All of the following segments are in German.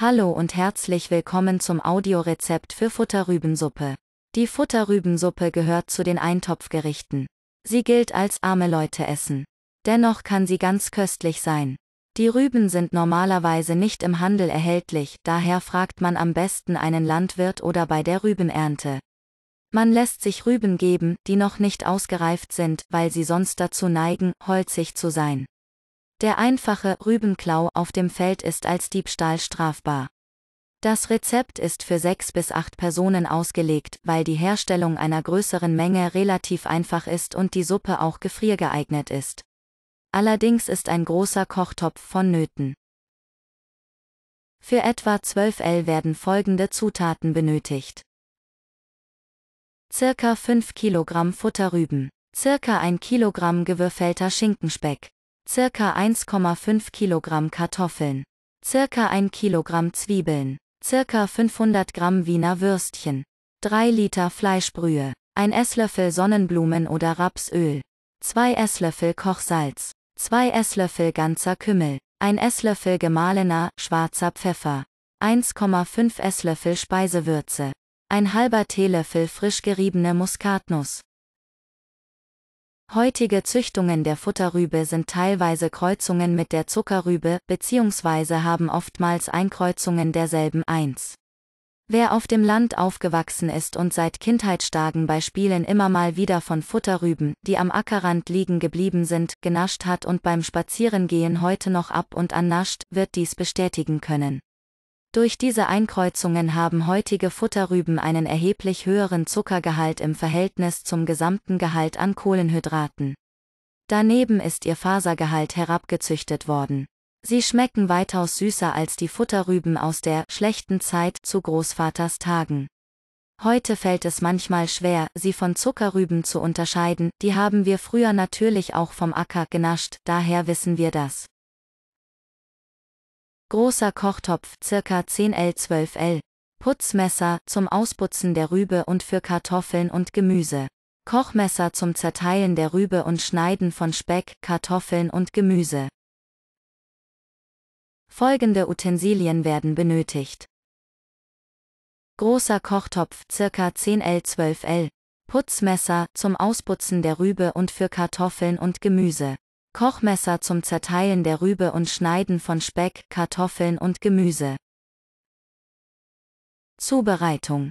Hallo und herzlich willkommen zum Audiorezept für Futterrübensuppe. Die Futterrübensuppe gehört zu den Eintopfgerichten. Sie gilt als arme Leute essen. Dennoch kann sie ganz köstlich sein. Die Rüben sind normalerweise nicht im Handel erhältlich, daher fragt man am besten einen Landwirt oder bei der Rübenernte. Man lässt sich Rüben geben, die noch nicht ausgereift sind, weil sie sonst dazu neigen, holzig zu sein. Der einfache Rübenklau auf dem Feld ist als Diebstahl strafbar. Das Rezept ist für sechs bis acht Personen ausgelegt, weil die Herstellung einer größeren Menge relativ einfach ist und die Suppe auch gefriergeeignet ist. Allerdings ist ein großer Kochtopf vonnöten. Für etwa 12 L werden folgende Zutaten benötigt. Circa 5 Kilogramm Futterrüben, circa 1 Kilogramm gewürfelter Schinkenspeck, circa 1,5 Kilogramm Kartoffeln, circa 1 Kilogramm Zwiebeln, circa 500 Gramm Wiener Würstchen, 3 Liter Fleischbrühe, 1 Esslöffel Sonnenblumen oder Rapsöl, 2 Esslöffel Kochsalz, 2 Esslöffel ganzer Kümmel, 1 Esslöffel gemahlener, schwarzer Pfeffer, 1,5 Esslöffel Speisewürze, ein halber Teelöffel frisch geriebene Muskatnuss, Heutige Züchtungen der Futterrübe sind teilweise Kreuzungen mit der Zuckerrübe bzw. haben oftmals Einkreuzungen derselben eins. Wer auf dem Land aufgewachsen ist und seit Kindheitstagen bei Spielen immer mal wieder von Futterrüben, die am Ackerrand liegen geblieben sind, genascht hat und beim Spazierengehen heute noch ab und an nascht, wird dies bestätigen können. Durch diese Einkreuzungen haben heutige Futterrüben einen erheblich höheren Zuckergehalt im Verhältnis zum gesamten Gehalt an Kohlenhydraten. Daneben ist ihr Fasergehalt herabgezüchtet worden. Sie schmecken weitaus süßer als die Futterrüben aus der schlechten Zeit zu Großvaters Tagen. Heute fällt es manchmal schwer, sie von Zuckerrüben zu unterscheiden, die haben wir früher natürlich auch vom Acker genascht, daher wissen wir das. Großer Kochtopf ca. 10L-12L. Putzmesser zum Ausputzen der Rübe und für Kartoffeln und Gemüse. Kochmesser zum Zerteilen der Rübe und Schneiden von Speck, Kartoffeln und Gemüse. Folgende Utensilien werden benötigt. Großer Kochtopf ca. 10L-12L. Putzmesser zum Ausputzen der Rübe und für Kartoffeln und Gemüse. Kochmesser zum Zerteilen der Rübe und Schneiden von Speck, Kartoffeln und Gemüse. Zubereitung.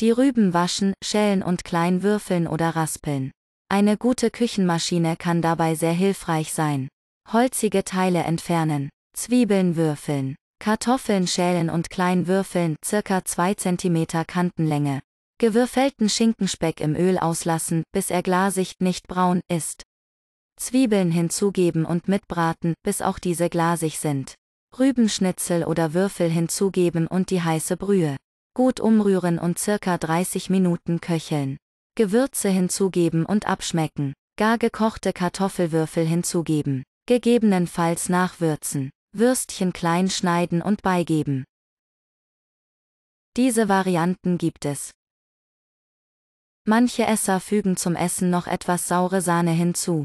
Die Rüben waschen, schälen und klein würfeln oder raspeln. Eine gute Küchenmaschine kann dabei sehr hilfreich sein. Holzige Teile entfernen, Zwiebeln würfeln, Kartoffeln schälen und klein würfeln, circa 2 cm Kantenlänge. Gewürfelten Schinkenspeck im Öl auslassen, bis er glasig, nicht braun, ist. Zwiebeln hinzugeben und mitbraten, bis auch diese glasig sind. Rübenschnitzel oder Würfel hinzugeben und die heiße Brühe. Gut umrühren und circa 30 Minuten köcheln. Gewürze hinzugeben und abschmecken. Gar gekochte Kartoffelwürfel hinzugeben. Gegebenenfalls nachwürzen. Würstchen klein schneiden und beigeben. Diese Varianten gibt es. Manche Esser fügen zum Essen noch etwas saure Sahne hinzu.